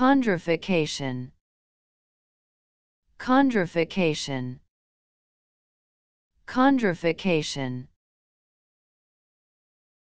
Chondrification Chondrification Chondrification